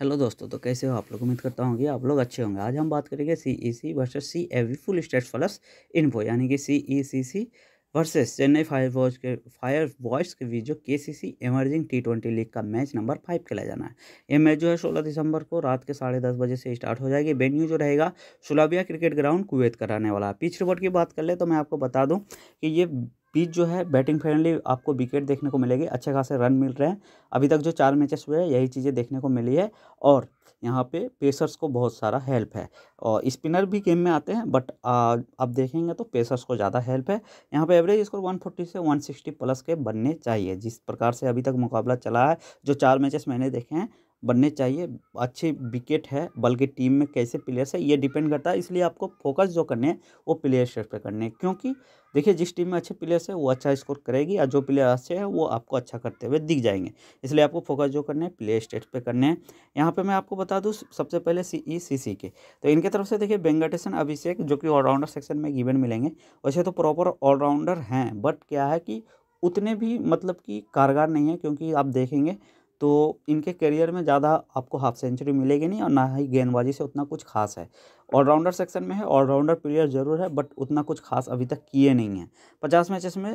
hello दोस्तों तो कैसे हो आप लोग उम्मीद करता हूँ कि आप लोग अच्छे होंगे आज हम बात करेंगे C E C versus C V full state plus info यानी कि C E C C versus Chennai fire watch के फायर बॉयज़ के बीच जो K C C emerging T twenty league का मैच नंबर फाइव खेला जाना है ये मैच जो है सोलह दिसंबर को रात के साढ़े दस बजे से स्टार्ट हो जाएगी वेन्यू जो रहेगा सुलाबिया क्रिकेट ग्राउंड कुवैत कराने वाला है पिच रिपोर्ट की बात कर ले तो मैं आपको बता दूँ कि ये पिच जो है बैटिंग फ्रेंडली आपको विकेट देखने को मिलेगी अच्छे खासे रन मिल रहे हैं अभी तक जो चार मैचेस हुए हैं यही चीज़ें देखने को मिली है और यहाँ पे पेसर्स को बहुत सारा हेल्प है और स्पिनर भी गेम में आते हैं बट आप देखेंगे तो पेसर्स को ज़्यादा हेल्प है यहाँ पे एवरेज स्कोर 140 से 160 प्लस के बनने चाहिए जिस प्रकार से अभी तक मुकाबला चला है जो चार मैचेस मैंने देखे हैं बनने चाहिए अच्छे विकेट है बल्कि टीम में कैसे प्लेयर्स है ये डिपेंड करता है इसलिए आपको फोकस जो करने हैं वो प्लेयर्स पे करने हैं क्योंकि देखिए जिस टीम में अच्छे प्लेयर्स है वो अच्छा स्कोर करेगी और जो प्लेयर अच्छे हैं वो आपको अच्छा करते हुए दिख जाएंगे इसलिए आपको फोकस जो करने हैं प्लेयर स्टेट पे करने हैं यहाँ पे मैं आपको बता दूँ सबसे पहले सी ई सी सी के तो इनके तरफ से देखिए वेंगटेशन अभिषेक जो कि ऑलराउंडर सेक्शन में गिवन मिलेंगे वैसे तो प्रॉपर ऑलराउंडर हैं बट क्या है कि उतने भी मतलब कि कारगर नहीं है क्योंकि आप देखेंगे तो इनके करियर में ज़्यादा आपको हाफ सेंचुरी मिलेगी नहीं और ना ही गेंदबाजी से उतना कुछ खास है ऑलराउंडर सेक्शन में है ऑलराउंडर प्लेयर जरूर है बट उतना कुछ खास अभी तक किए नहीं है पचास मैचेस में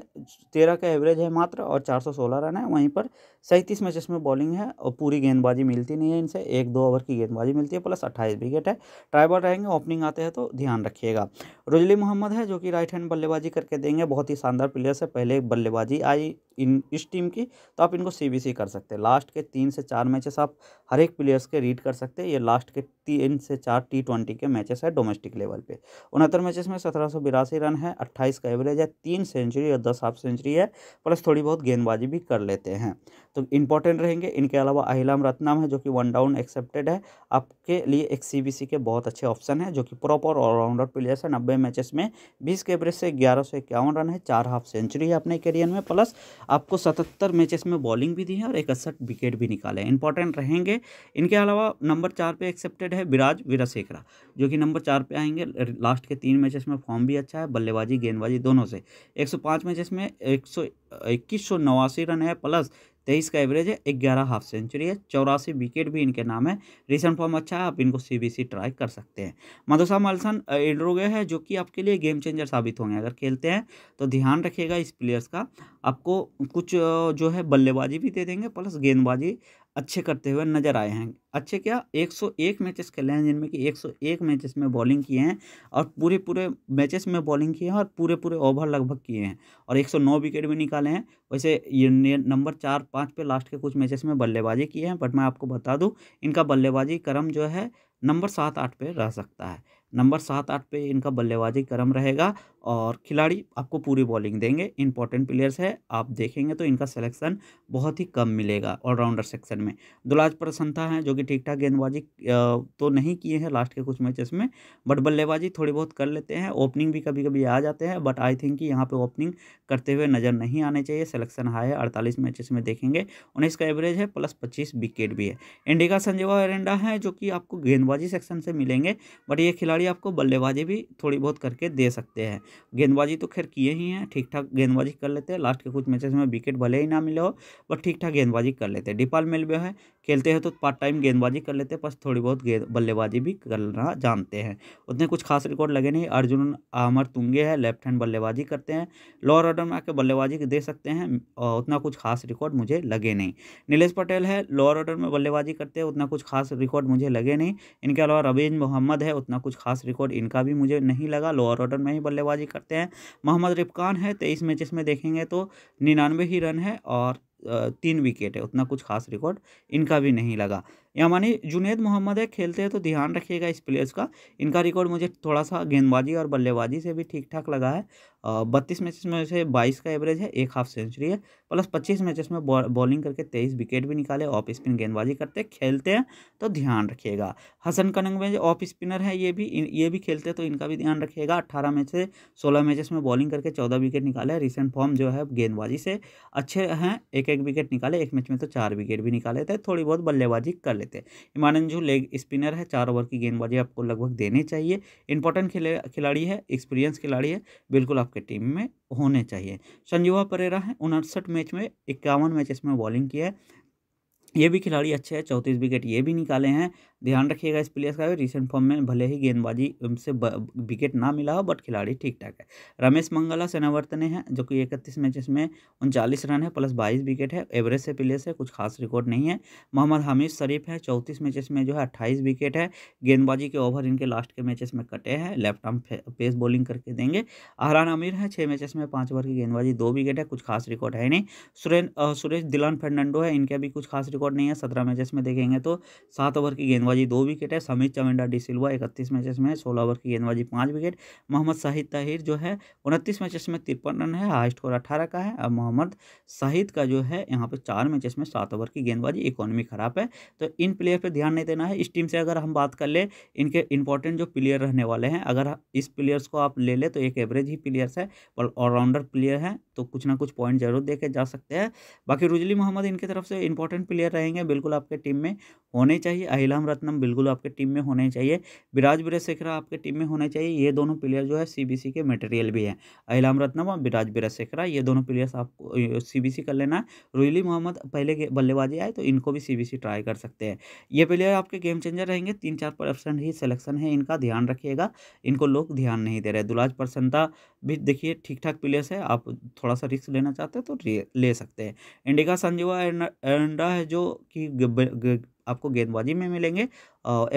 तेरह का एवरेज है मात्र और चार सौ सोलह रन है वहीं पर सैंतीस मैचेस में बॉलिंग है और पूरी गेंदबाजी मिलती नहीं है इनसे एक दो ओवर की गेंदबाजी मिलती है प्लस अट्ठाईस विकेट है ट्राइबल रहेंगे ओपनिंग आते हैं तो ध्यान रखिएगा रुजली मोहम्मद है जो कि राइट हैंड बल्लेबाजी करके देंगे बहुत ही शानदार प्लेयर्स है पहले बल्लेबाजी आई इन इस टीम की तो आप इनको सी कर सकते हैं लास्ट के तीन से चार मैचेस आप हर एक प्लेयर्स के रीड कर सकते हैं ये लास्ट के तीन से चार टी ट्वेंटी के मैचेस है डोमेस्टिक लेवल पे उनहत्तर मैचेस में सत्रह सौ बिरासी रन है अट्ठाईस का एवरेज है तीन सेंचुरी और दस हाफ सेंचुरी है प्लस थोड़ी बहुत गेंदबाजी भी कर लेते हैं तो इंपॉर्टेंट रहेंगे इनके अलावा अहिलाम रत्नम है जो कि वन डाउन एक्सेप्टेड है आपके लिए एक के बहुत अच्छे ऑप्शन है जो कि प्रॉपर ऑलराउंडर प्लेयर्स है नब्बे मैचेस में बीस के एवरेज से ग्यारह सौ इक्यावन रन है चार हाफ सेंचुरी है अपने करियर में प्लस आपको सतहत्तर मैचेस में बॉलिंग भी दी है और इकसठ विकेट भी निकाले इंपॉर्टेंट रहेंगे इनके अलावा नंबर चार पे एक्सेप्टेड है विराज वीराशेखरा जो कि नंबर चार पे आएंगे लास्ट के तीन मैचेस में फॉर्म भी अच्छा है बल्लेबाजी गेंदबाजी दोनों से 105 मैचेस में एक सौ इक्कीस सौ नवासी रन है प्लस तेईस का एवरेज है ग्यारह हाफ सेंचुरी है चौरासी विकेट भी इनके नाम है रिसेंट फॉर्म अच्छा है आप इनको सीबीसी ट्राई कर सकते हैं मधुसा मलसन एंड्रोगे है जो कि आपके लिए गेम चेंजर साबित होंगे अगर खेलते हैं तो ध्यान रखिएगा इस प्लेयर्स का आपको कुछ जो है बल्लेबाजी भी दे देंगे प्लस गेंदबाजी अच्छे करते हुए नजर आए हैं अच्छे क्या 101 मैचेस खेले हैं जिनमें कि 101 मैचेस में बॉलिंग किए हैं और पूरे पूरे मैचेस में बॉलिंग किए हैं और पूरे पूरे ओवर लगभग किए हैं और 109 विकेट भी निकाले हैं वैसे ये नंबर चार पाँच पे लास्ट के कुछ मैचेस में बल्लेबाजी किए हैं बट मैं आपको बता दूँ इनका बल्लेबाजी क्रम जो है नंबर सात आठ पे रह सकता है नंबर सात आठ पे इनका बल्लेबाजी क्रम रहेगा और खिलाड़ी आपको पूरी बॉलिंग देंगे इंपॉर्टेंट प्लेयर्स है आप देखेंगे तो इनका सिलेक्शन बहुत ही कम मिलेगा ऑलराउंडर सेक्शन में दुलाज प्रसन्नता हैं जो कि ठीक ठाक गेंदबाजी तो नहीं किए हैं लास्ट के कुछ मैचेस में बट बल्लेबाजी थोड़ी बहुत कर लेते हैं ओपनिंग भी कभी कभी आ जाते हैं बट आई थिंक कि यहाँ पर ओपनिंग करते हुए नज़र नहीं आने चाहिए सलेक्शन हाई है अड़तालीस मैचेस में देखेंगे उन्नीस का एवरेज है प्लस पच्चीस विकेट भी है इंडिका संजीवा एरेंडा है जो कि आपको गेंदबाजी सेक्शन से मिलेंगे बट ये खिलाड़ी खिलाड़ी आपको बल्लेबाजी भी थोड़ी बहुत करके दे सकते हैं गेंदबाजी तो खैर किए ही हैं ठीक ठाक गेंदबाजी कर लेते हैं लास्ट के कुछ मैचेस में विकेट भले ही ना मिले हो बट ठीक ठाक गेंदबाजी कर लेते हैं डिपाल मेलबे है खेलते हैं तो पार्ट टाइम गेंदबाजी कर लेते हैं बस थोड़ी बहुत गेंद बल्लेबाजी भी करना जानते हैं उतने कुछ खास रिकॉर्ड लगे नहीं अर्जुन आमर तुंगे है लेफ्ट हैंड बल्लेबाजी करते हैं लोअर ऑर्डर में आकर बल्लेबाजी दे सकते हैं उतना कुछ खास रिकॉर्ड मुझे लगे नहीं नीलेष पटेल है लोअर ऑर्डर में बल्लेबाजी करते हैं उतना कुछ खास रिकॉर्ड मुझे लगे नहीं इनके अलावा रबीन मोहम्मद है उतना कुछ खास रिकॉर्ड इनका भी मुझे नहीं लगा लोअर ऑर्डर में ही बल्लेबाजी करते हैं मोहम्मद रिफकान है तेईस मैचेस में देखेंगे तो निन्यानवे ही रन है और तीन विकेट है उतना कुछ खास रिकॉर्ड इनका भी नहीं लगा यामानी जुनेद मोहम्मद है खेलते हैं तो ध्यान रखिएगा इस प्लेयर्स का इनका रिकॉर्ड मुझे थोड़ा सा गेंदबाजी और बल्लेबाजी से भी ठीक ठाक लगा है बत्तीस मैचेस में से बाईस का एवरेज है एक हाफ सेंचुरी है प्लस पच्चीस मैचेस में बॉलिंग करके तेईस विकेट भी निकाले ऑफ स्पिन गेंदबाजी करते खेलते हैं तो ध्यान रखिएगा हसन कनंग जो ऑफ स्पिनर है ये भी ये भी खेलते हैं तो इनका भी ध्यान रखिएगा अट्ठारह मैच से सोलह मैचेस में बॉलिंग करके चौदह विकेट निकाले रिसेंट फॉर्म जो है गेंदबाजी से अच्छे हैं एक एक विकेट निकाले एक मैच में तो चार विकेट भी निकाले थे थोड़ी बहुत बल्लेबाजी कर लेते हैं इमानजू लेग स्पिनर है चार ओवर की गेंदबाजी आपको लगभग देनी चाहिए इंपॉर्टेंट खिलाड़ी है एक्सपीरियंस खिलाड़ी है बिल्कुल आपके टीम में होने चाहिए संजीवा परेरा है उनसठ मैच में इक्यावन मैच में बॉलिंग किया है ये भी खिलाड़ी अच्छे हैं चौंतीस विकेट ये भी निकाले हैं ध्यान रखिएगा इस प्लेयर्स का रिसेंट फॉर्म में भले ही गेंदबाजी उनसे विकेट ना मिला हो बट खिलाड़ी ठीक ठाक है रमेश मंगला सेनावर्तने हैं है जो कि इकतीस मैचेस में उनचालीस रन है प्लस बाईस विकेट है एवरेज से प्लेयर्स है कुछ खास रिकॉर्ड नहीं है मोहम्मद हमीद शरीफ है चौंतीस मैचेस में जो है अट्ठाईस विकेट है गेंदबाजी के ओवर इनके लास्ट के मैचेस में कटे हैं लेफ्ट आर्म पेस बॉलिंग करके देंगे आहरान अमीर है छः मैचेस में पाँच ओवर की गेंदबाजी दो विकेट है कुछ खास रिकॉर्ड है नहीं सुरेश सुरेश दिलान फर्नांडो है इनके भी कुछ खास रिकॉर्ड नहीं है सत्रह मैचेस में देखेंगे तो सात ओवर की गेंदबाजी गेंदबाजी दो विकेट है समीर चमेंडा डी सिल्वा इकतीस मैचेस में सोलह ओवर की गेंदबाजी पाँच विकेट मोहम्मद शाहिद ताहिर जो है उनतीस मैचेस में तिरपन रन है हाई स्कोर अठारह का है और मोहम्मद शाहिद का जो है यहाँ पर चार मैचेस में सात ओवर की गेंदबाजी इकोनॉमी खराब है तो इन प्लेयर पर ध्यान नहीं देना है इस टीम से अगर हम बात कर ले इनके इंपॉर्टेंट जो प्लेयर रहने वाले हैं अगर इस प्लेयर्स को आप ले ले तो एक एवरेज ही प्लेयर्स है पर ऑलराउंडर प्लेयर हैं तो कुछ ना कुछ पॉइंट जरूर देखे जा सकते हैं बाकी रुजली मोहम्मद इनकी तरफ से इंपॉर्टेंट प्लेयर रहेंगे बिल्कुल आपके टीम में होने चाहिए अहिलाम रत रत्नम बिल्कुल आपके टीम में होने चाहिए विराज वीरशेखरा आपके टीम में होने चाहिए ये दोनों प्लेयर जो है सीबीसी के मटेरियल भी हैं अहिलाम रत्नम और विराज वीरशेखरा ये दोनों प्लेयर्स आपको सीबीसी कर लेना है रोहिली मोहम्मद पहले बल्लेबाजी आए तो इनको भी सी ट्राई कर सकते हैं ये प्लेयर आपके गेम चेंजर रहेंगे तीन चार परसेंट ही सिलेक्शन है इनका ध्यान रखिएगा इनको लोग ध्यान नहीं दे रहे दुलाज परसंता भी देखिए ठीक ठाक प्लेयर्स है आप थोड़ा सा रिस्क लेना चाहते हैं तो ले सकते हैं इंडिका संजीवा एंडा है जो कि आपको गेंदबाजी में मिलेंगे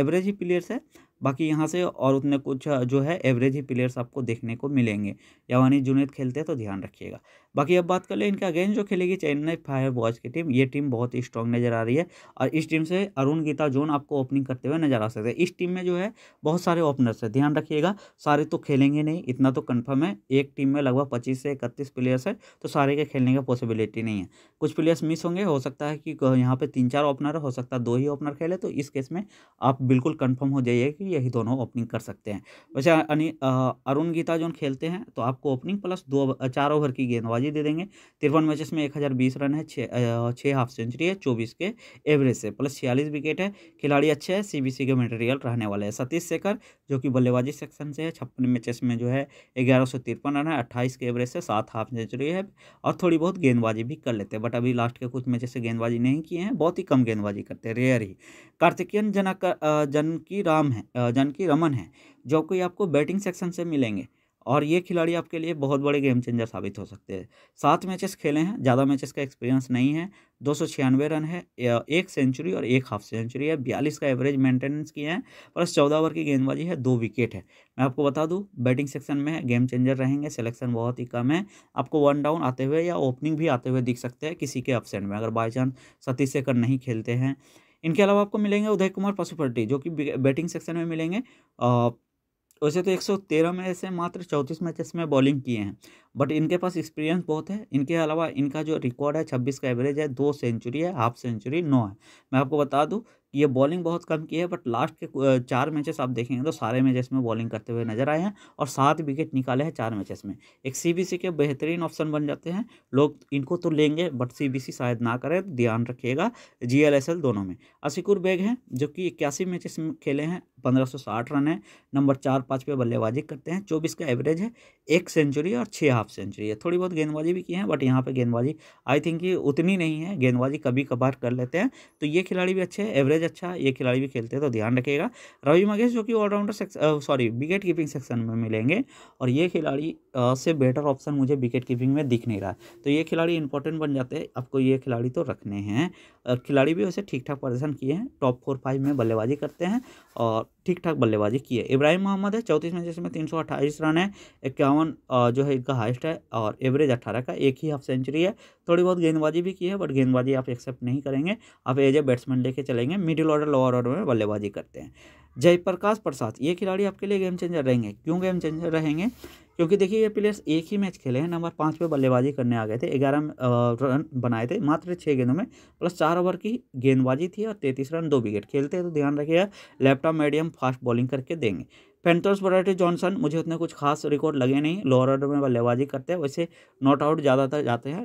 एवरेज ही प्लेयर्स है बाकी यहाँ से और उतने कुछ जो है एवरेज ही प्लेयर्स आपको देखने को मिलेंगे यानी जुनेद खेलते हैं तो ध्यान रखिएगा बाकी अब बात कर ले इनके अगेंस्ट जो खेलेगी चेन्नई फायर बॉयज़ की टीम ये टीम बहुत ही स्ट्रॉन्ग नजर आ रही है और इस टीम से अरुण गीता जोन आपको ओपनिंग करते हुए नजर आ सकते हैं इस टीम में जो है बहुत सारे ओपनर्स है ध्यान रखिएगा सारे तो खेलेंगे नहीं इतना तो कन्फर्म है एक टीम में लगभग पच्चीस से इकतीस प्लेयर्स है तो सारे के खेलने का पॉसिबिलिटी नहीं है कुछ प्लेयर्स मिस होंगे हो सकता है कि यहाँ पर तीन चार ओपनर हो सकता है दो ही ओपनर खेले तो इस केस में आप बिल्कुल कन्फर्म हो जाइए कि यही दोनों ओपनिंग कर सकते हैं वैसे अरुण गीता जोन खेलते हैं तो आपको ओपनिंग प्लस दो चार ओवर की गेंदबाजी बाजी दे देंगे तिरपन मैचेस में एक हज़ार बीस रन है छः हाफ सेंचुरी है चौबीस के एवरेज से प्लस छियालीस विकेट है खिलाड़ी अच्छे हैं सीबीसी के मटेरियल रहने वाले हैं सतीश शेखर जो कि बल्लेबाजी सेक्शन से है छप्पन मैचेस में जो है ग्यारह सौ तिरपन रन है अट्ठाईस के एवरेज से सात हाफ सेंचुरी है और थोड़ी बहुत गेंदबाजी भी कर लेते हैं बट अभी लास्ट के कुछ मैचेस से गेंदबाजी नहीं किए हैं बहुत ही कम गेंदबाजी करते हैं रेयर ही कार्तिकेयन जनक जनकी राम है जनकी रमन है जो कि आपको बैटिंग सेक्शन से मिलेंगे और ये खिलाड़ी आपके लिए बहुत बड़े गेम चेंजर साबित हो सकते हैं सात मैचेस खेले हैं ज़्यादा मैचेस का एक्सपीरियंस नहीं है दो सौ छियानवे रन है एक सेंचुरी और एक हाफ सेंचुरी है बयालीस का एवरेज मेंटेनेंस किए हैं प्लस चौदह ओवर की गेंदबाजी है दो विकेट है मैं आपको बता दूं बैटिंग सेक्शन में गेम चेंजर रहेंगे सिलेक्शन बहुत ही कम है आपको वन डाउन आते हुए या ओपनिंग भी आते हुए दिख सकते हैं किसी के अपसेंट में अगर बाई चांस सतीश सेकर नहीं खेलते हैं इनके अलावा आपको मिलेंगे उदय कुमार पशुपट्टी जो कि बैटिंग सेक्शन में मिलेंगे वैसे तो 113 में से मात्र 34 मैचेस में बॉलिंग किए हैं बट इनके पास एक्सपीरियंस बहुत है इनके अलावा इनका जो रिकॉर्ड है छब्बीस का एवरेज है दो सेंचुरी है हाफ सेंचुरी नौ है मैं आपको बता दूँ कि ये बॉलिंग बहुत कम की है बट लास्ट के चार मैचेस आप देखेंगे तो सारे मैचेस में बॉलिंग करते हुए नजर आए हैं और सात विकेट निकाले हैं चार मैचेस में एक सीबीसी के बेहतरीन ऑप्शन बन जाते हैं लोग इनको तो लेंगे बट सीबीसी शायद ना करे तो ध्यान रखिएगा जीएलएसएल दोनों में असिकुर बेग हैं जो कि इक्यासी मैचेस में खेले हैं पंद्रह सौ साठ रन है नंबर चार पाँच पे बल्लेबाजी करते हैं चौबीस का एवरेज है एक सेंचुरी और छः हाफ सेंचुरी है थोड़ी बहुत गेंदबाजी भी की है बट यहाँ पे गेंदबाजी आई थिंक कि उतनी नहीं है गेंदबाजी कभी कभार कर लेते हैं तो ये खिलाड़ी भी अच्छे हैं एवरेज अच्छा है ये खिलाड़ी भी खेलते हैं तो ध्यान रखिएगा रवि मगेश जो कि allrounder sorry wicket keeping section में मिलेंगे और ये खिलाड़ी से बेटर ऑप्शन मुझे विकेट कीपिंग में दिख नहीं रहा तो ये खिलाड़ी इंपॉर्टेंट बन जाते हैं आपको ये खिलाड़ी तो रखने हैं खिलाड़ी भी वैसे ठीक ठाक प्रदर्शन किए हैं टॉप फोर फाइव में बल्लेबाजी करते हैं और ठीक ठाक बल्लेबाजी की है इब्राहिम मोहम्मद है चौंतीस मैचेस में तीन सौ अट्ठाईस रन है इक्यावन जो है इनका हाई हाईएस्ट है और एवरेज अट्ठारह का एक ही हाफ सेंचुरी है थोड़ी बहुत गेंदबाजी भी की है बट गेंदबाजी आप एक्सेप्ट नहीं करेंगे आप एज ए बैट्समैन लेके चलेंगे मिडिल ऑर्डर लोअर ऑर्डर में बल्लेबाजी करते हैं जयप्रकाश प्रसाद ये खिलाड़ी आपके लिए गेम चेंजर रहेंगे क्यों गेम चेंजर रहेंगे क्योंकि देखिए ये प्लेयर्स एक ही मैच खेले हैं नंबर पाँच पे बल्लेबाजी करने आ गए थे ग्यारह रन बनाए थे मात्र छः गेंदों में प्लस चार ओवर की गेंदबाजी थी और तैंतीस रन दो विकेट खेलते हैं तो ध्यान रखिएगा लैपटॉप मीडियम फास्ट बॉलिंग करके देंगे पेंथर्स बराटे जॉनसन मुझे उतने कुछ खास रिकॉर्ड लगे नहीं लोअर ऑर्डर में बल्लेबाजी करते हैं वैसे नॉट आउट ज़्यादातर जाते हैं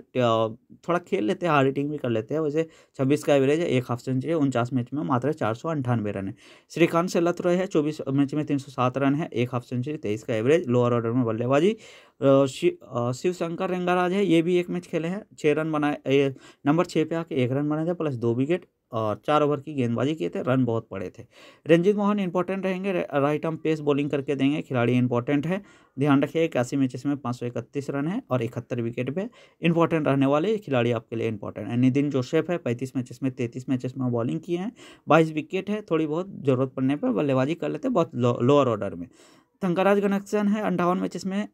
थोड़ा खेल लेते हैं हार्ड हिटिंग भी कर लेते हैं वैसे छब्बीस का एवरेज है एक हाफ सेंचुरी है उनचास मैच में मात्र चार सौ अंठानवे रन है श्रीकांत से लत रहे हैं चौबीस मैच में तीन सौ सात रन है एक हाफ सेंचुरी तेईस का एवरेज लोअर ऑर्डर में बल्लेबाजी शिव शंकर रंगाराज है ये भी एक मैच खेले हैं छः रन बनाए नंबर छः पे आके एक रन बनाए थे प्लस दो विकेट और चार ओवर की गेंदबाजी किए थे रन बहुत पड़े थे रंजीत मोहन इंपॉर्टेंट रहेंगे राइट आर्म पेस बॉलिंग करके देंगे खिलाड़ी इंपॉर्टेंट है ध्यान रखिए इक्यासी मैचेस में पाँच सौ इकतीस रन है और इकहत्तर विकेट पे इंपॉर्टेंट रहने वाले खिलाड़ी आपके लिए इंपॉर्टेंट है नितिन जोसेफ है पैंतीस मैचेस में तैंतीस मैचेस में बॉलिंग किए हैं बाईस विकेट है थोड़ी बहुत जरूरत पड़ने पर बल्लेबाजी कर लेते हैं बहुत लोअर ऑर्डर में थंकाराज कनेक्शन है अंठावन मैचेस में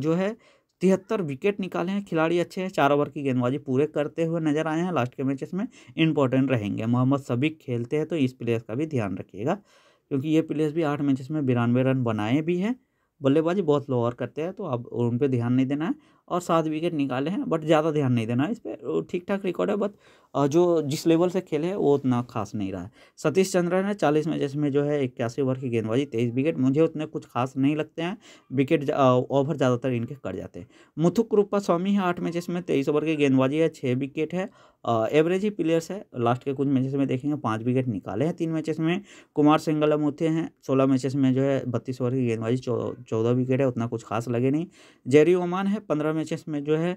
जो है तिहत्तर विकेट निकाले हैं खिलाड़ी अच्छे हैं चार ओवर की गेंदबाजी पूरे करते हुए नजर आए हैं लास्ट के मैचेस में इंपॉर्टेंट रहेंगे मोहम्मद सभी खेलते हैं तो इस प्लेयर्स का भी ध्यान रखिएगा क्योंकि ये प्लेयर्स भी आठ मैचेस में बिरानवे रन बनाए भी हैं बल्लेबाजी बहुत लोअर करते हैं तो आप उन पर ध्यान नहीं देना है और सात विकेट निकाले हैं बट ज़्यादा ध्यान नहीं देना इस पर ठीक ठाक रिकॉर्ड है बट जो जिस लेवल से खेले हैं वो उतना खास नहीं रहा है सतीश चंद्रा ने चालीस मैचेस में जो है इक्यासी ओवर की गेंदबाजी तेईस विकेट मुझे उतने कुछ खास नहीं लगते हैं विकेट ओवर ज़्यादातर इनके कट जाते हैं मुथुक रूपा स्वामी है आठ मैचेस में तेईस ओवर की गेंदबाजी है छः विकेट है एवरेज ही प्लेयर्स है लास्ट के कुछ मैचेस में देखेंगे पाँच विकेट निकाले हैं तीन मैचेस में कुमार सिंगलमुथे हैं सोलह मैचेस में जो है बत्तीस ओवर की गेंदबाजी चौदह विकेट है उतना कुछ खास लगे नहीं जेरी ओमान है पंद्रह मैचेस में जो है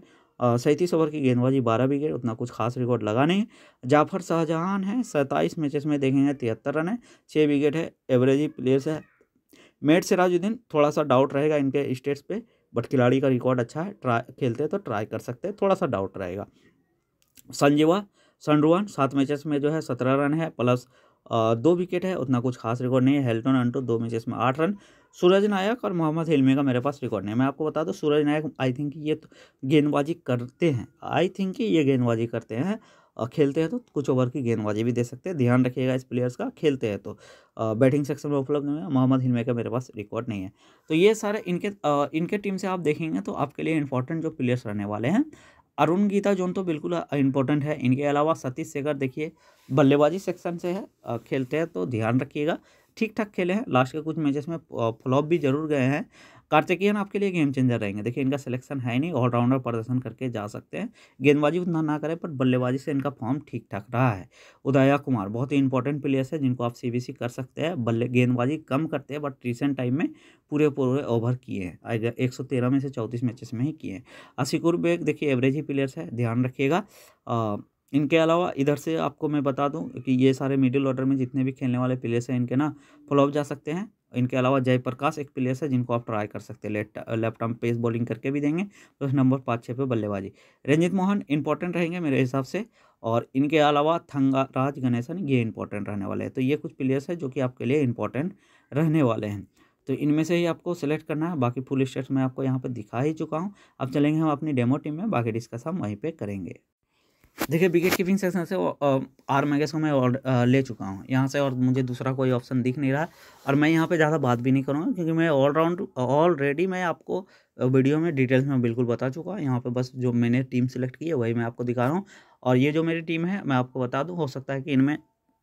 सैंतीस ओवर की गेंदबाजी बारह विकेट उतना कुछ खास रिकॉर्ड लगा नहीं जाफर शाहजहान है सत्ताईस मैचेस में देखेंगे तिहत्तर रन है छः विकेट है एवरेजी प्लेयर्स है मेट सिराजुद्दीन थोड़ा सा डाउट रहेगा इनके स्टेट्स पे बट खिलाड़ी का रिकॉर्ड अच्छा है ट्राई खेलते हैं तो ट्राई कर सकते हैं थोड़ा सा डाउट रहेगा संजीवा सनरुआन सात मैचेस में जो है सत्रह रन है प्लस दो विकेट है उतना कुछ खास रिकॉर्ड नहीं है हेल्टन अंटो दो मैचेस में आठ रन सूरज नायक और मोहम्मद हिलमी का मेरे पास रिकॉर्ड नहीं मैं आपको बता दूँ सूरज नायक आई थिंक ये तो गेंदबाजी करते हैं आई थिंक ये गेंदबाजी करते हैं और खेलते हैं तो कुछ ओवर की गेंदबाजी भी दे सकते हैं ध्यान रखिएगा इस प्लेयर्स का खेलते हैं तो बैटिंग सेक्शन में उपलब्ध नहीं है मोहम्मद हिलमे का मेरे पास रिकॉर्ड नहीं है तो ये सारे इनके इनके टीम से आप देखेंगे तो आपके लिए इंपॉर्टेंट जो प्लेयर्स रहने वाले हैं अरुण गीता जोन तो बिल्कुल इंपॉर्टेंट है इनके अलावा सतीश शेखर देखिए बल्लेबाजी सेक्शन से है खेलते हैं तो ध्यान रखिएगा ठीक ठाक खेले हैं लास्ट के कुछ मैचेस में फ्लॉप भी जरूर गए हैं कार्तिकियन आपके लिए गेम चेंजर रहेंगे देखिए इनका सिलेक्शन है नहीं ऑलराउंडर प्रदर्शन करके जा सकते हैं गेंदबाजी उतना ना करें पर बल्लेबाजी से इनका फॉर्म ठीक ठाक रहा है उदया कुमार बहुत ही इंपॉर्टेंट प्लेयर्स है जिनको आप सीबीसी कर सकते हैं बल्ले गेंदबाजी कम करते हैं बट रिसेंट टाइम में पूरे पूरे ओवर किए हैं एक सौ तेरह में से चौंतीस मैचेस में ही किए हैं असिकुर बेग देखिए एवरेज ही प्लेयर्स है ध्यान रखिएगा इनके अलावा इधर से आपको मैं बता दूं कि ये सारे मिडिल ऑर्डर में जितने भी खेलने वाले प्लेयर्स हैं इनके ना फ्लॉप जा सकते हैं इनके अलावा जयप्रकाश एक प्लेयर्स है जिनको आप ट्राई कर सकते हैं left left arm pace bowling करके भी देंगे तो नंबर पाँच छः पे बल्लेबाजी रंजित मोहन इंपॉर्टेंट रहेंगे मेरे हिसाब से और इनके अलावा थंगा राज गणेशन ये इंपॉर्टेंट रहने वाले हैं तो ये कुछ प्लेयर्स हैं जो कि आपके लिए इंपॉर्टेंट रहने वाले हैं तो इनमें से ही आपको सेलेक्ट करना है बाकी फुल स्टेट्स मैं आपको यहाँ पर दिखा ही चुका हूँ अब चलेंगे हम अपनी डेमो टीम में बाकी डिस्कस हम वहीं पर करेंगे देखिए विकेट कीपिंग सेक्शन से आर मैगेस को मैं और ले चुका हूँ यहाँ से और मुझे दूसरा कोई ऑप्शन दिख नहीं रहा और मैं यहाँ पे ज़्यादा बात भी नहीं करूँगा क्योंकि मैं ऑलराउंड ऑलरेडी मैं आपको वीडियो में डिटेल्स में बिल्कुल बता चुका हूँ यहाँ पे बस जो मैंने टीम सेलेक्ट की है वही मैं आपको दिखा रहा हूँ और ये जो मेरी टीम है मैं आपको बता दूँ हो सकता है कि इनमें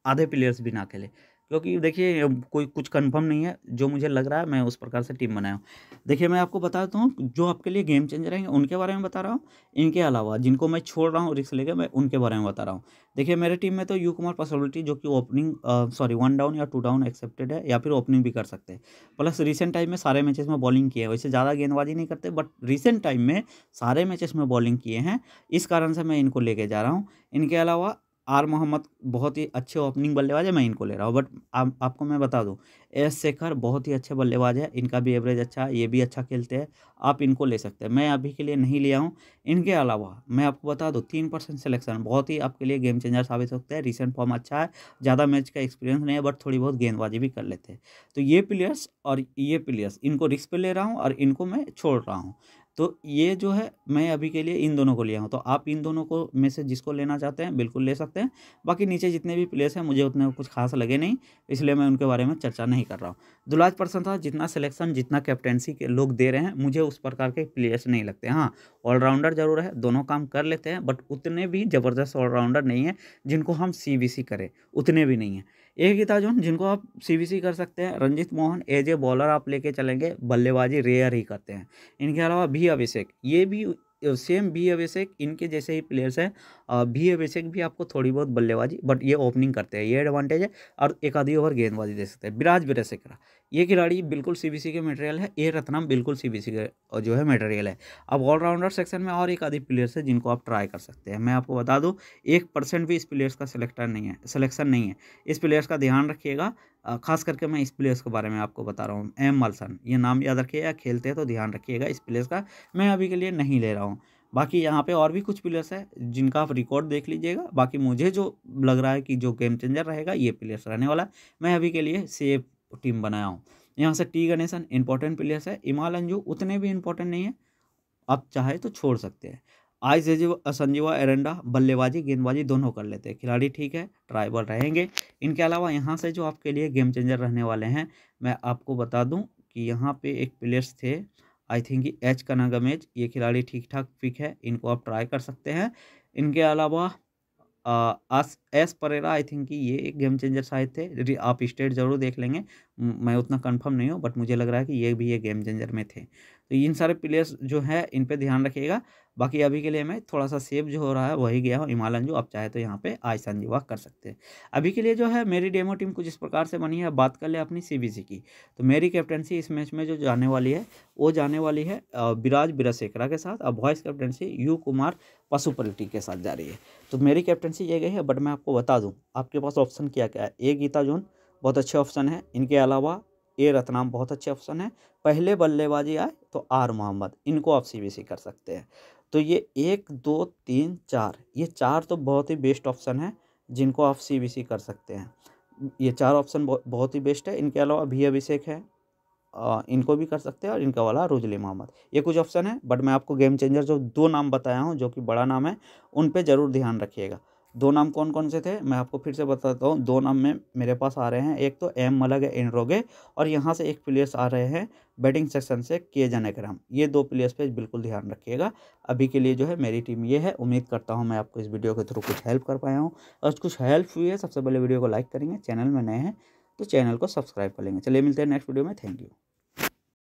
आधे प्लेयर्स भी ना खेले क्योंकि देखिए कोई कुछ कंफर्म नहीं है जो मुझे लग रहा है मैं उस प्रकार से टीम बनाया हूँ देखिए मैं आपको बता देता हूँ जो आपके लिए गेम चेंजर हैं उनके बारे में बता रहा हूँ इनके अलावा जिनको मैं छोड़ रहा हूँ रिक्स लेकर मैं उनके बारे में बता रहा हूँ देखिए मेरे टीम में तो यू कुमार पॉसिबिलिटी जो कि ओपनिंग सॉरी वन डाउन या टू डाउन एक्सेप्टेड है या फिर ओपनिंग भी कर सकते हैं प्लस रिसेंट टाइम में सारे मैचेस में बॉलिंग किए वैसे ज़्यादा गेंदबाजी नहीं करते बट रिसेंट टाइम में सारे मैचेस में बॉलिंग किए हैं इस कारण से मैं इनको लेके जा रहा हूँ इनके अलावा आर मोहम्मद बहुत ही अच्छे ओपनिंग बल्लेबाज है मैं इनको ले रहा हूँ बट आप, आपको मैं बता दूँ एस शेखर बहुत ही अच्छे बल्लेबाज है इनका भी एवरेज अच्छा है ये भी अच्छा खेलते हैं आप इनको ले सकते हैं मैं अभी के लिए नहीं लिया हूँ इनके अलावा मैं आपको बता दूँ तीन परसेंट सिलेक्शन बहुत ही आपके लिए गेम चेंजर साबित होते हैं रिसेंट फॉर्म अच्छा है ज़्यादा मैच का एक्सपीरियंस नहीं है बट थोड़ी बहुत गेंदबाजी भी कर लेते हैं तो ये प्लेयर्स और ये प्लेयर्स इनको रिस्क पर ले रहा हूँ और इनको मैं छोड़ रहा हूँ तो ये जो है मैं अभी के लिए इन दोनों को लिया हूँ तो आप इन दोनों को में से जिसको लेना चाहते हैं बिल्कुल ले सकते हैं बाकी नीचे जितने भी प्लेस हैं मुझे उतने कुछ खास लगे नहीं इसलिए मैं उनके बारे में चर्चा नहीं कर रहा हूँ दुलाज था जितना सिलेक्शन जितना कैप्टेंसी के लोग दे रहे हैं मुझे उस प्रकार के प्लेयर्स नहीं लगते हाँ ऑलराउंडर जरूर है दोनों काम कर लेते हैं बट उतने भी ज़बरदस्त ऑलराउंडर नहीं है जिनको हम सी करें उतने भी नहीं हैं था जो जिनको आप सी कर सकते हैं Ranjit Mohan as a bowler आप लेके चलेंगे बल्लेबाजी रेयर ही करते हैं इनके अलावा भी अभिषेक ये भी सेम भी अभिषेक इनके जैसे ही प्लेयर्स हैं भी अभिषेक भी आपको थोड़ी बहुत बल्लेबाजी बट ये ओपनिंग करते हैं ये एडवांटेज है और एक आधी ओवर गेंदबाजी दे सकते हैं विराज बिरेसेकरा ये खिलाड़ी बिल्कुल सीबीसी के मटेरियल है ए रत्नम बिल्कुल सीबीसी के जो है मटेरियल है अब ऑलराउंडर सेक्शन में और एक आधे प्लेयर्स है जिनको आप ट्राई कर सकते हैं मैं आपको बता दूँ एक परसेंट भी इस प्लेयर्स का सिलेक्टर नहीं है सिलेक्शन नहीं है इस प्लेयर्स का ध्यान रखिएगा खास करके मैं इस प्लेयर्स के बारे में आपको बता रहा हूँ एम मलसन ये नाम याद रखिएगा खेलते हैं तो ध्यान रखिएगा इस प्लेयर्स का मैं अभी के लिए नहीं ले रहा हूँ बाकी यहाँ पे और भी कुछ प्लेयर्स हैं जिनका आप रिकॉर्ड देख लीजिएगा बाकी मुझे जो लग रहा है कि जो गेम चेंजर रहेगा ये प्लेयर्स रहने वाला मैं अभी के लिए सेफ टीम बनाया हूँ यहाँ से टी गणेशन इंपॉर्टेंट प्लेयर्स है इमाल अंजू उतने भी इंपॉर्टेंट नहीं है आप चाहे तो छोड़ सकते हैं आई संजीवा एरेंडा बल्लेबाजी गेंदबाजी दोनों कर लेते हैं खिलाड़ी ठीक है ट्राइबल रहेंगे इनके अलावा यहाँ से जो आपके लिए गेम चेंजर रहने वाले हैं मैं आपको बता दूँ कि यहाँ पे एक प्लेयर्स थे आई थिंक एच कनागमेज ये खिलाड़ी ठीक ठाक फिक है इनको आप ट्राई कर सकते हैं इनके अलावा S S Perera I think कि ये एक गेम चेंजर शायद थे आप स्टेट ज़रूर देख लेंगे मैं उतना कंफर्म नहीं हूँ बट मुझे लग रहा है कि ये भी ये गेम चेंजर में थे तो इन सारे प्लेयर्स जो है इन पे ध्यान रखिएगा बाकी अभी के लिए मैं थोड़ा सा सेव जो हो रहा है वही गया हूँ इमालन जो आप चाहे तो यहाँ पे आज संजीवा कर सकते हैं अभी के लिए जो है मेरी डेमो टीम कुछ इस प्रकार से बनी है बात कर ले अपनी सीबीसी की तो मेरी कैप्टनसी इस मैच में जो जाने वाली है वो जाने वाली है विराज बिरासेकरा के साथ और vice captaincy U Kumar Pashupalti के साथ जा रही है तो मेरी कैप्टनसी ये गई है बट मैं आपको बता दूँ आपके पास ऑप्शन क्या क्या है ए गीता जोन बहुत अच्छे ऑप्शन है इनके अलावा ए रतनाम बहुत अच्छे ऑप्शन है पहले बल्लेबाजी आए तो आर मोहम्मद इनको आप सी कर सकते हैं तो ये एक दो तीन चार ये चार तो बहुत ही बेस्ट ऑप्शन है जिनको आप सी कर सकते हैं ये चार ऑप्शन बहुत ही बेस्ट है इनके अलावा भी अभिषेक है इनको भी कर सकते हैं और इनका वाला रुजली मोहम्मद ये कुछ ऑप्शन है बट मैं आपको गेम चेंजर जो दो नाम बताया हूँ जो कि बड़ा नाम है उन पर ज़रूर ध्यान रखिएगा दो नाम कौन कौन से थे मैं आपको फिर से बताता हूँ दो नाम में मेरे पास आ रहे हैं एक तो एम मलग है इनरोगे और यहाँ से एक प्लेयर्स आ रहे हैं बैटिंग सेक्शन से के जनेकराम ये दो प्लेयर्स पे बिल्कुल ध्यान रखिएगा अभी के लिए जो है मेरी टीम ये है उम्मीद करता हूँ मैं आपको इस वीडियो के थ्रू कुछ हेल्प कर पाया हूँ और कुछ हेल्प हुई है सबसे पहले वीडियो को लाइक करेंगे चैनल में नए हैं तो चैनल को सब्सक्राइब कर लेंगे चलिए मिलते हैं नेक्स्ट वीडियो में थैंक यू